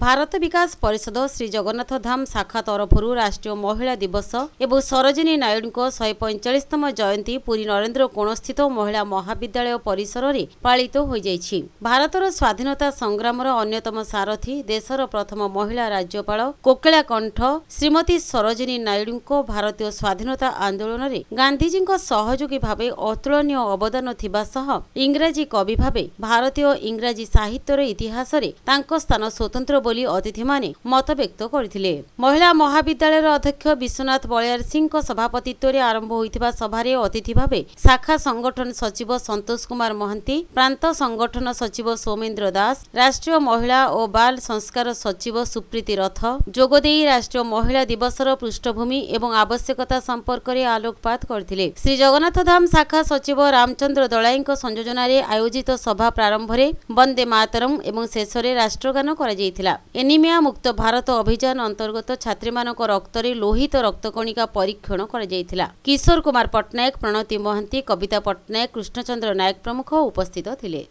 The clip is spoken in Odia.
ଭାରତ ବିକାଶ ପରିଷଦ ଶ୍ରୀ ଜଗନ୍ନାଥ ଧାମ ଶାଖା ତରଫରୁ ରାଷ୍ଟ୍ରୀୟ ମହିଳା ଦିବସ ଏବଂ ସରୋଜିନୀ ନାଇଡୁଙ୍କ ଶହେ ପଇଁଚାଳିଶତମ ଜୟନ୍ତୀ ପୁରୀ ନରେନ୍ଦ୍ର କୋଣସ୍ଥିତ ମହିଳା ମହାବିଦ୍ୟାଳୟ ପରିସରରେ ପାଳିତ ହୋଇଯାଇଛି ଭାରତର ସ୍ୱାଧୀନତା ସଂଗ୍ରାମର ଅନ୍ୟତମ ସାରଥୀ ଦେଶର ପ୍ରଥମ ମହିଳା ରାଜ୍ୟପାଳ କୋକିଳା କଣ୍ଠ ଶ୍ରୀମତୀ ସରୋଜିନୀ ନାଇଡୁଙ୍କ ଭାରତୀୟ ସ୍ୱାଧୀନତା ଆନ୍ଦୋଳନରେ ଗାନ୍ଧିଜୀଙ୍କ ସହଯୋଗୀ ଭାବେ ଅତୁଳନୀୟ ଅବଦାନ ଥିବା ସହ ଇଂରାଜୀ କବି ଭାବେ ଭାରତୀୟ ଇଂରାଜୀ ସାହିତ୍ୟର ଇତିହାସରେ ତାଙ୍କ ସ୍ଥାନ ସ୍ୱତନ୍ତ୍ର ବୋଲି ଅତିଥିମାନେ ମତବ୍ୟକ୍ତ କରିଥିଲେ ମହିଳା ମହାବିଦ୍ୟାଳୟର ଅଧ୍ୟକ୍ଷ ବିଶ୍ୱନାଥ ବଳିଆର ସିଂହଙ୍କ ସଭାପତିତ୍ୱରେ ଆରମ୍ଭ ହୋଇଥିବା ସଭାରେ ଅତିଥି ଭାବେ ଶାଖା ସଂଗଠନ ସଚିବ ସନ୍ତୋଷ କୁମାର ମହାନ୍ତି ପ୍ରାନ୍ତ ସଂଗଠନ ସଚିବ ସୌମେନ୍ଦ୍ର ଦାସ ରାଷ୍ଟ୍ରୀୟ ମହିଳା ଓ ବାଲ୍ ସଂସ୍କାର ସଚିବ ସୁପ୍ରୀତି ରଥ ଯୋଗଦେଇ ରାଷ୍ଟ୍ରୀୟ ମହିଳା ଦିବସର ପୃଷ୍ଠଭୂମି ଏବଂ ଆବଶ୍ୟକତା ସମ୍ପର୍କରେ ଆଲୋକପାତ କରିଥିଲେ ଶ୍ରୀଜଗନ୍ନାଥ ଧାମ ଶାଖା ସଚିବ ରାମଚନ୍ଦ୍ର ଦଳାଇଙ୍କ ସଂଯୋଜନାରେ ଆୟୋଜିତ ସଭା ପ୍ରାରମ୍ଭରେ ବନ୍ଦେ ମାତରମ୍ ଏବଂ ଶେଷରେ ରାଷ୍ଟ୍ରଗାନ କରାଯାଇଥିଲା पड़ा एनिमिया मुक्त भारत अभियान अंतर्गत छात्री मान रक्त लोहित रक्तकणिका परीक्षण करशोर कुमार पट्टनायक प्रणति महांती कविता पट्टनायक कृष्णचंद्र नायक प्रमुख उपस्थित थे